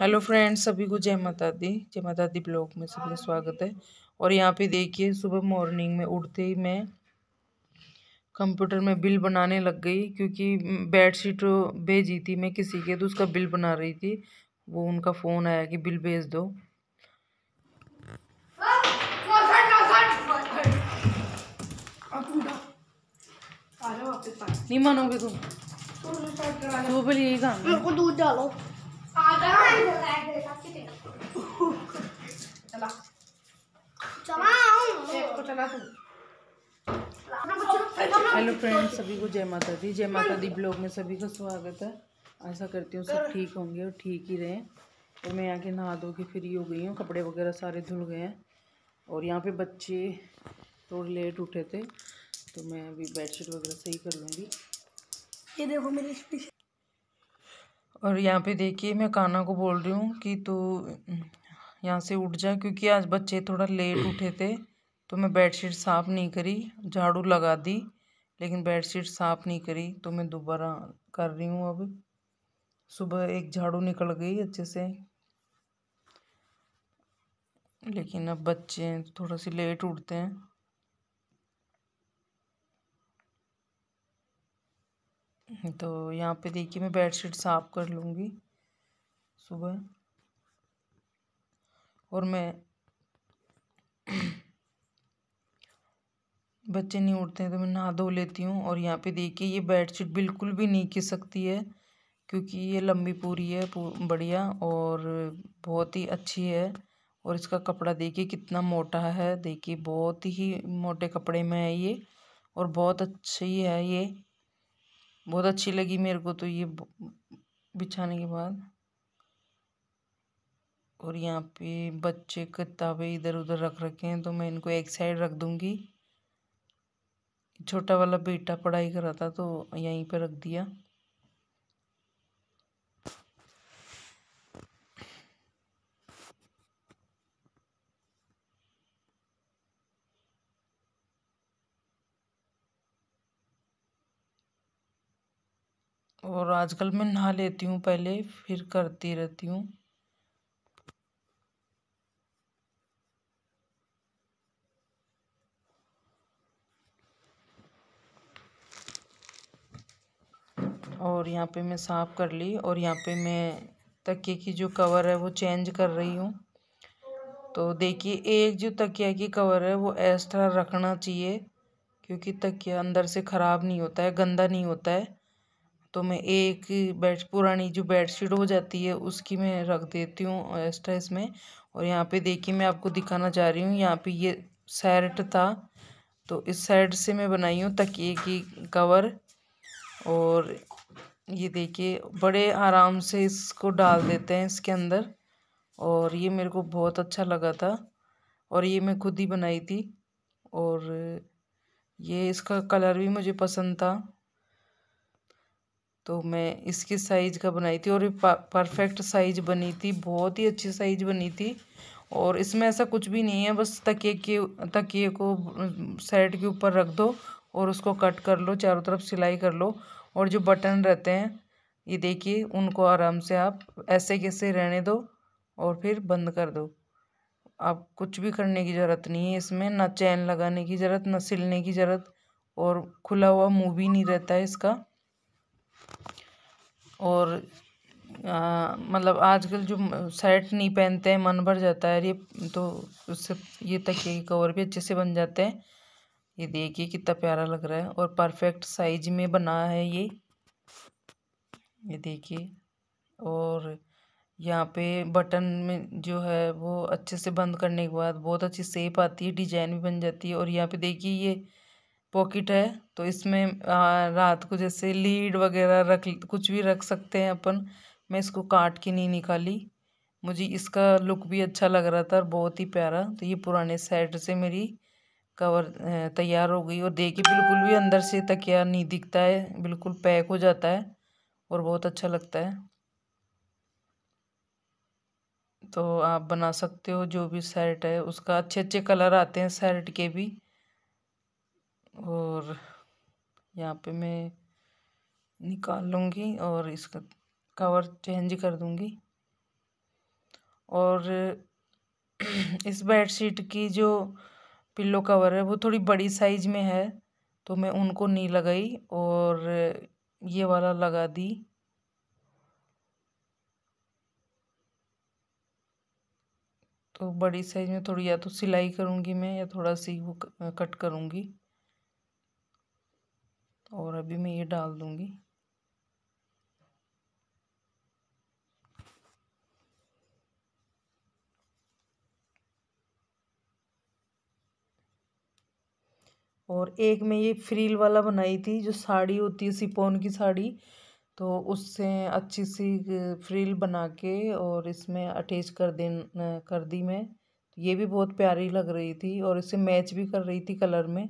Hello friends सभी को जय माता दी जय माता दी ब्लॉग में सभी का स्वागत है और यहाँ पे देखिए सुबह मॉर्निंग में उठते ही मैं कंप्यूटर में बिल बनाने लग गई क्योंकि बेडशीट भेजी थी मैं किसी के तो उसका बिल बना रही थी वो उनका फ़ोन आया कि बिल भेज दो नहीं मानोगे तुम तो यही काम दूध डालो हाँ। हाँ, हेलो फ्रेंड्स सभी को जय माता दी जय माता दी ब्लॉग में सभी का स्वागत है ऐसा करती हूँ सब ठीक होंगे और ठीक ही रहें तो मैं यहाँ के नहा धो के फ्री हो गई हूँ कपड़े वगैरह सारे धुल गए हैं और यहाँ पे बच्चे थोड़े तो लेट उठे थे तो मैं अभी बेडशीट वगैरह सही कर लूँगी ये देखो मेरी और यहाँ पे देखिए मैं काना को बोल रही हूँ कि तू यहाँ से उठ जा क्योंकि आज बच्चे थोड़ा लेट उठे थे तो मैं बेडशीट साफ़ नहीं करी झाड़ू लगा दी लेकिन बेडशीट साफ़ नहीं करी तो मैं दोबारा कर रही हूँ अब सुबह एक झाड़ू निकल गई अच्छे से लेकिन अब बच्चे थोड़ा सी लेट उठते हैं तो यहाँ पे देखिए मैं बेडशीट साफ़ कर लूँगी सुबह और मैं बच्चे नहीं उठते हैं तो मैं नहा धो लेती हूँ और यहाँ पे देखिए ये बेडशीट बिल्कुल भी नहीं खिस सकती है क्योंकि ये लंबी पूरी है बढ़िया और बहुत ही अच्छी है और इसका कपड़ा देखिए कितना मोटा है देखिए बहुत ही मोटे कपड़े में है ये और बहुत अच्छी है ये बहुत अच्छी लगी मेरे को तो ये बिछाने के बाद और यहाँ पे बच्चे किताबें इधर उधर रख रखे हैं तो मैं इनको एक साइड रख दूँगी छोटा वाला बेटा पढ़ाई कर रहा था तो यहीं पे रख दिया और आजकल मैं नहा लेती हूँ पहले फिर करती रहती हूँ और यहाँ पे मैं साफ़ कर ली और यहाँ पे मैं तकिए की जो कवर है वो चेंज कर रही हूँ तो देखिए एक जो तकिया की कवर है वो एक्स्ट्रा रखना चाहिए क्योंकि तकिया अंदर से ख़राब नहीं होता है गंदा नहीं होता है तो मैं एक बेड पुरानी जो बेडशीट हो जाती है उसकी मैं रख देती हूँ एक्स्ट्रा इसमें और यहाँ पे देखिए मैं आपको दिखाना चाह रही हूँ यहाँ पे ये सेट था तो इस साइड से मैं बनाई हूँ तकिए की कवर और ये देखिए बड़े आराम से इसको डाल देते हैं इसके अंदर और ये मेरे को बहुत अच्छा लगा था और ये मैं खुद ही बनाई थी और ये इसका कलर भी मुझे पसंद था तो मैं इसकी साइज़ का बनाई थी और ये परफेक्ट साइज़ बनी थी बहुत ही अच्छी साइज़ बनी थी और इसमें ऐसा कुछ भी नहीं है बस तकिए के तकिए को सेट के ऊपर रख दो और उसको कट कर लो चारों तरफ सिलाई कर लो और जो बटन रहते हैं ये देखिए उनको आराम से आप ऐसे कैसे रहने दो और फिर बंद कर दो आप कुछ भी करने की ज़रूरत नहीं है इसमें ना चैन लगाने की ज़रूरत ना सिलने की ज़रूरत और खुला हुआ मुँह भी नहीं रहता है इसका और मतलब आजकल जो शर्ट नहीं पहनते हैं मन भर जाता है ये तो उससे ये तकिए के कवर भी अच्छे से बन जाते हैं ये देखिए कितना प्यारा लग रहा है और परफेक्ट साइज में बना है ये ये देखिए और यहाँ पे बटन में जो है वो अच्छे से बंद करने के बाद बहुत अच्छी सेप आती है डिजाइन भी बन जाती है और यहाँ पे देखिए ये पॉकेट है तो इसमें रात को जैसे लीड वगैरह रख कुछ भी रख सकते हैं अपन मैं इसको काट के नहीं निकाली मुझे इसका लुक भी अच्छा लग रहा था और बहुत ही प्यारा तो ये पुराने सेट से मेरी कवर तैयार हो गई और देखिए बिल्कुल भी अंदर से तकिया नहीं दिखता है बिल्कुल पैक हो जाता है और बहुत अच्छा लगता है तो आप बना सकते हो जो भी सेट है उसका अच्छे अच्छे कलर आते हैं सेट के भी और यहाँ पे मैं निकाल लूँगी और इसका कवर चेंज कर दूँगी और इस बेडशीट की जो पिल्लो कवर है वो थोड़ी बड़ी साइज में है तो मैं उनको नहीं लगाई और ये वाला लगा दी तो बड़ी साइज में थोड़ी या तो सिलाई करूँगी मैं या थोड़ा सी वो कट करूँगी और अभी मैं ये डाल दूँगी और एक मैं ये फ्रील वाला बनाई थी जो साड़ी होती है सिपोन की साड़ी तो उससे अच्छी सी फ्रील बना के और इसमें अटैच कर दे कर दी मैं ये भी बहुत प्यारी लग रही थी और इसे मैच भी कर रही थी कलर में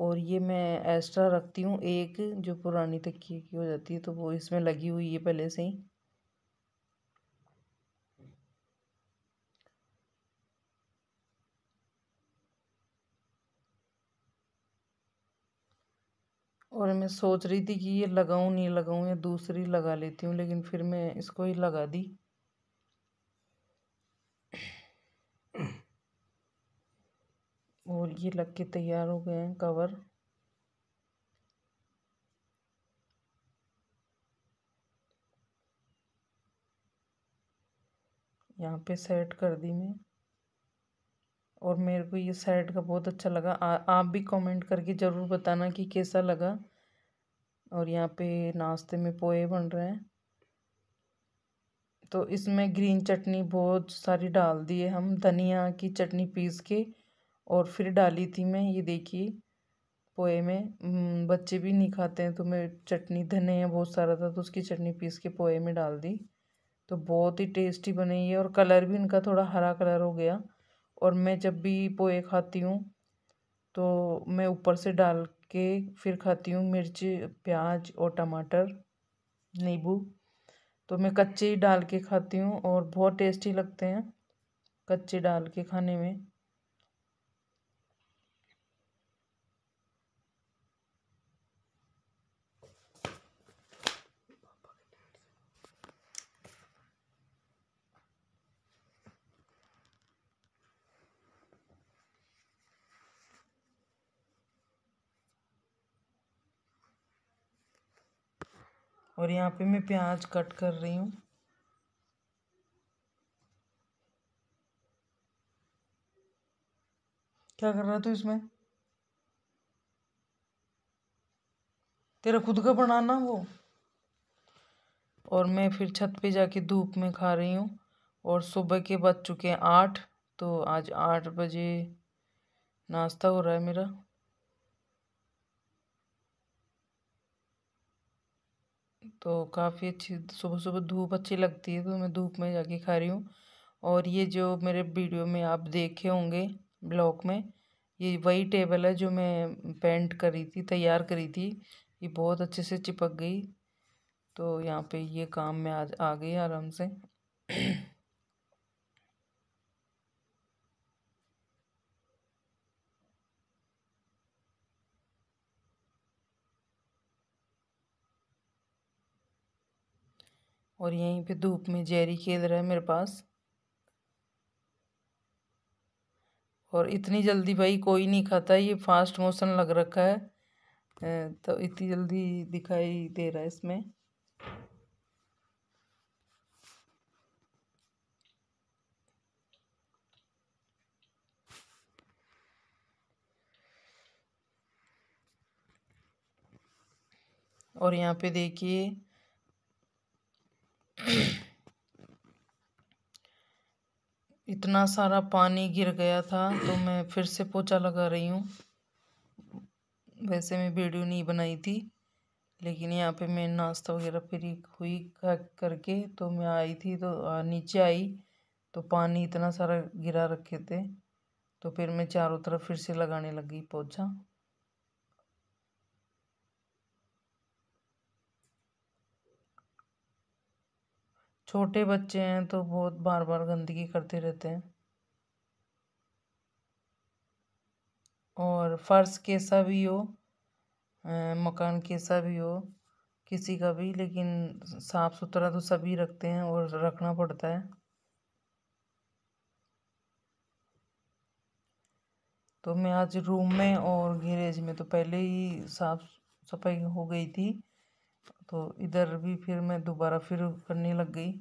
और ये मैं एक्स्ट्रा रखती हूँ एक जो पुरानी तकिए की हो जाती है तो वो इसमें लगी हुई है पहले से ही और मैं सोच रही थी कि ये लगाऊं नहीं लगाऊं या दूसरी लगा लेती हूँ लेकिन फिर मैं इसको ही लगा दी और ये लग के तैयार हो गए हैं कवर यहाँ पे सेट कर दी मैं और मेरे को ये सेट का बहुत अच्छा लगा आ, आप भी कमेंट करके ज़रूर बताना कि कैसा लगा और यहाँ पे नाश्ते में पोए बन रहे हैं तो इसमें ग्रीन चटनी बहुत सारी डाल दी है हम धनिया की चटनी पीस के और फिर डाली थी मैं ये देखिए पोहे में हम्म, बच्चे भी नहीं खाते हैं तो मैं चटनी धने या बहुत सारा था तो उसकी चटनी पीस के पोहे में डाल दी तो बहुत ही टेस्टी बने ये और कलर भी इनका थोड़ा हरा कलर हो गया और मैं जब भी पोहे खाती हूँ तो मैं ऊपर से डाल के फिर खाती हूँ मिर्च प्याज और टमाटर नींबू तो मैं कच्चे ही डाल के खाती हूँ और बहुत टेस्टी लगते हैं कच्चे डाल के खाने में और यहाँ पे मैं प्याज कट कर रही हूँ क्या कर रहा तू इसमें तेरा खुद का बनाना वो और मैं फिर छत पे जाके धूप में खा रही हूँ और सुबह के बज चुके हैं आठ तो आज आठ बजे नाश्ता हो रहा है मेरा तो काफ़ी अच्छी सुबह सुबह धूप अच्छी लगती है तो मैं धूप में जाके खा रही हूँ और ये जो मेरे वीडियो में आप देखे होंगे ब्लॉक में ये वही टेबल है जो मैं पेंट करी थी तैयार करी थी ये बहुत अच्छे से चिपक गई तो यहाँ पे ये काम में आ आ गई आराम से और यहीं पे धूप में जेरी खेल रहा है मेरे पास और इतनी जल्दी भाई कोई नहीं खाता ये फास्ट मोशन लग रखा है तो इतनी जल्दी दिखाई दे रहा है इसमें और यहाँ पे देखिए इतना सारा पानी गिर गया था तो मैं फिर से पोछा लगा रही हूँ वैसे मैं वीडियो नहीं बनाई थी लेकिन यहाँ पे मैं नाश्ता वगैरह फिर हुई करके तो मैं आई थी तो नीचे आई तो पानी इतना सारा गिरा रखे थे तो फिर मैं चारों तरफ फिर से लगाने लगी पोछा छोटे बच्चे हैं तो बहुत बार बार गंदगी करते रहते हैं और फ़र्श कैसा भी हो मकान कैसा भी हो किसी का भी लेकिन साफ़ सुथरा तो सभी रखते हैं और रखना पड़ता है तो मैं आज रूम में और गैरेज में तो पहले ही साफ़ सफाई हो गई थी तो इधर भी फिर मैं दोबारा फिर करने लग गई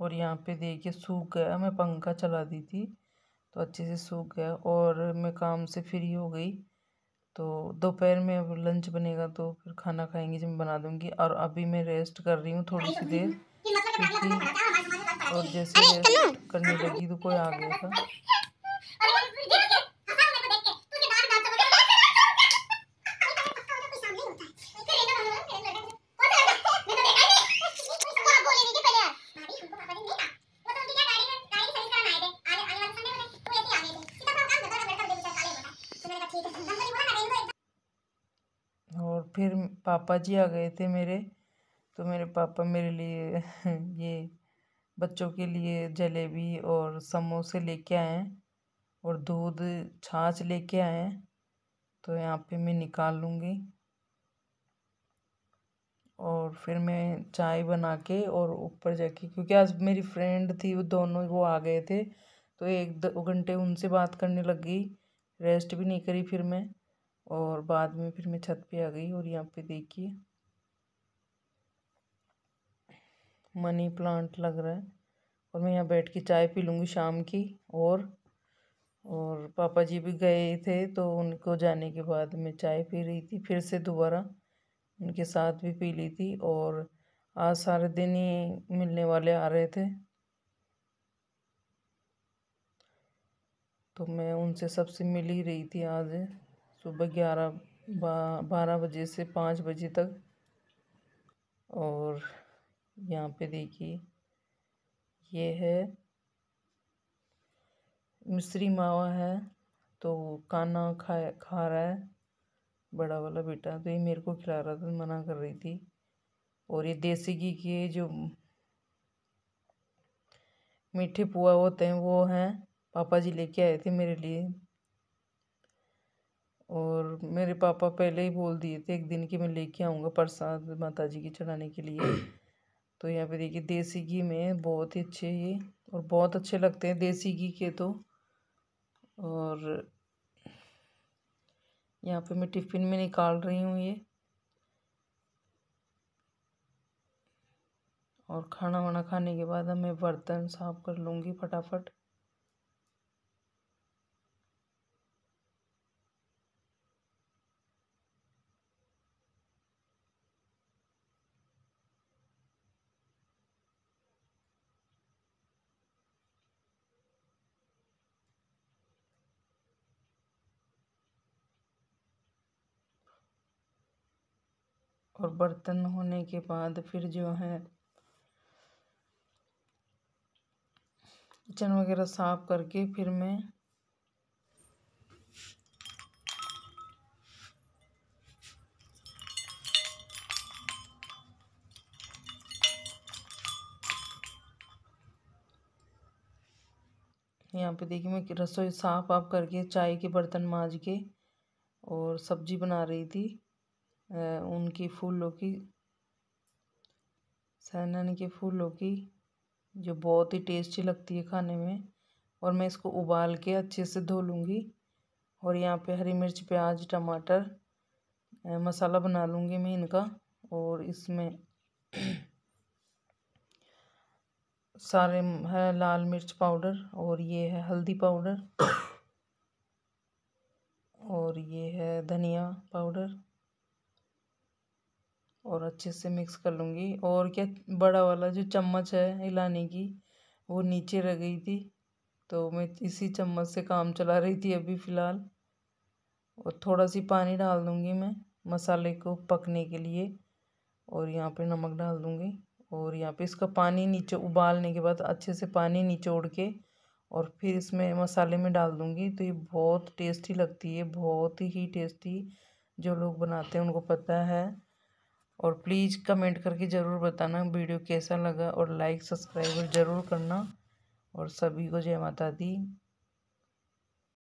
और यहाँ पे देखिए सूख गया मैं पंखा चला दी थी तो अच्छे से सूख गया और मैं काम से फ्री हो गई तो दोपहर में अब लंच बनेगा तो फिर खाना खाएंगे जब मैं बना दूंगी और अभी मैं रेस्ट कर रही हूँ थोड़ी सी देर क्योंकि और जैसे रेस्ट करने लगी तो कोई आ गया था फिर पापा जी आ गए थे मेरे तो मेरे पापा मेरे लिए ये बच्चों के लिए जलेबी और समोसे लेके आए हैं और दूध छाछ लेके आए हैं तो यहाँ पे मैं निकाल लूँगी और फिर मैं चाय बना के और ऊपर जाके क्योंकि आज मेरी फ्रेंड थी वो दोनों वो आ गए थे तो एक दो घंटे उनसे बात करने लगी रेस्ट भी नहीं करी फिर मैं और बाद में फिर मैं छत पे आ गई और यहाँ पे देखिए मनी प्लांट लग रहा है और मैं यहाँ बैठ के चाय पी लूँगी शाम की और और पापा जी भी गए थे तो उनको जाने के बाद मैं चाय पी रही थी फिर से दोबारा उनके साथ भी पी ली थी और आज सारे दिन ही मिलने वाले आ रहे थे तो मैं उनसे सबसे मिल ही रही थी आज सुबह ग्यारह बारह बजे से पाँच बजे तक और यहाँ पे देखिए ये है मिश्री मावा है तो खाना खा खा रहा है बड़ा वाला बेटा तो ये मेरे को खिला रहा था तो मना कर रही थी और ये देसी घी के जो मीठे पुआ होते हैं वो हैं पापा जी लेके आए थे मेरे लिए और मेरे पापा पहले ही बोल दिए थे एक दिन कि मैं लेके आऊँगा प्रसाद माता जी की चढ़ाने के लिए तो यहाँ पे देखिए देसी घी में बहुत ही अच्छे ये और बहुत अच्छे लगते हैं देसी घी के तो और यहाँ पे मैं टिफ़िन में निकाल रही हूँ ये और खाना वाना खाने के बाद अब मैं बर्तन साफ़ कर लूँगी फटाफट और बर्तन होने के बाद फिर जो है किचन वगैरह साफ़ करके फिर मैं यहाँ पे देखिए मैं रसोई साफ आप करके चाय के बर्तन माँज के और सब्जी बना रही थी उनकी फूलों की सहनन के फूलों की जो बहुत ही टेस्टी लगती है खाने में और मैं इसको उबाल के अच्छे से धो लूँगी और यहाँ पे हरी मिर्च प्याज टमाटर मसाला बना लूँगी मैं इनका और इसमें सारे है लाल मिर्च पाउडर और ये है हल्दी पाउडर और ये है धनिया पाउडर और अच्छे से मिक्स कर लूँगी और क्या बड़ा वाला जो चम्मच है हिलाने की वो नीचे रह गई थी तो मैं इसी चम्मच से काम चला रही थी अभी फ़िलहाल और थोड़ा सी पानी डाल दूँगी मैं मसाले को पकने के लिए और यहाँ पे नमक डाल दूँगी और यहाँ पे इसका पानी नीचे उबालने के बाद अच्छे से पानी निचोड़ के और फिर इसमें मसाले में डाल दूँगी तो ये बहुत टेस्टी लगती है बहुत ही टेस्टी जो लोग बनाते हैं उनको पता है और प्लीज़ कमेंट करके ज़रूर बताना वीडियो कैसा लगा और लाइक सब्सक्राइब ज़रूर करना और सभी को जय माता दी